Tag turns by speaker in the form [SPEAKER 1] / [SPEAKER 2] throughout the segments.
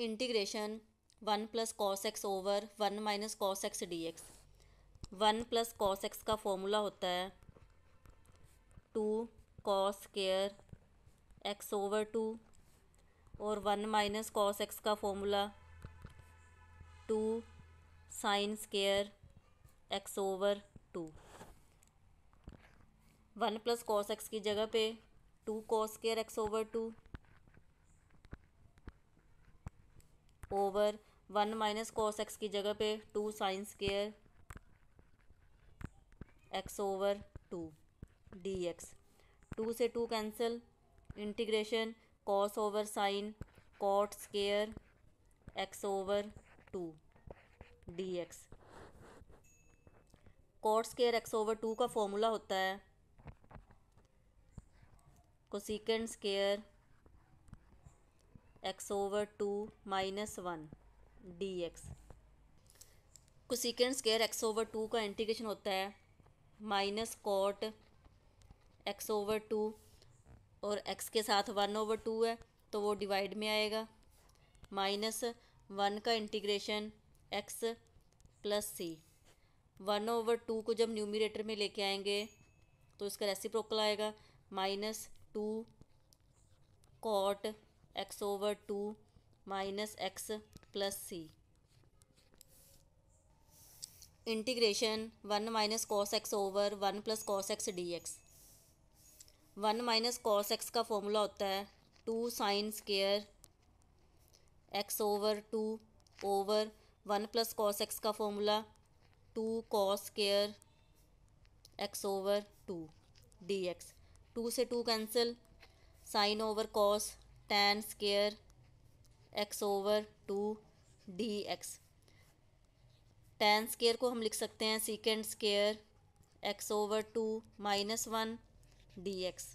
[SPEAKER 1] integration one plus cos X over one minus cos X D X one plus cos X का formula होता है two cos square X over two और one minus cos X का formula two sine square X over two one plus cos X की जगह पे two cos square X over two over one minus cos X की जगह पे two sine square X over two D X two से two cancel integration cos over sine cot square X over two D X cot square X over two का formula होता है cosecant square X over two minus one D X cosecant square X over two का integration होता है minus cot X over two और X के साथ one over to है तो वो डिवाइड में आएगा माइनस वन का integration X plus C one over two को जब न्यूमिरेटर में लेके आएंगे तो इसका रेसिप्रोकल आएगा minus two cot X over two minus X plus C integration one minus cos X over one plus cos X D X one minus cos X का formula होता है two sine square X over two over one plus cos X का formula two cos square X over two D X two से two cancel sine over cos tan square X over two D X tan square को हम लिख सकते हैं secant square X over two minus one D X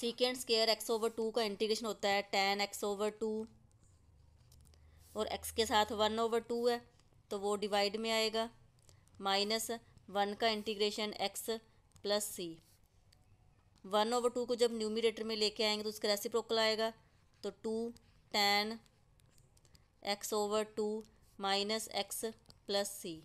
[SPEAKER 1] secant square X over two का integration होता है tan X over two और X के साथ वन ओवर टू है तो वो डिवाइड में आएगा माइनस वन का integration X plus C one over two को जब न्यूमिरेटर में लेके आएंगे तो उसका रेसिप्रोकल आएगा तो two tan X over two minus X plus सी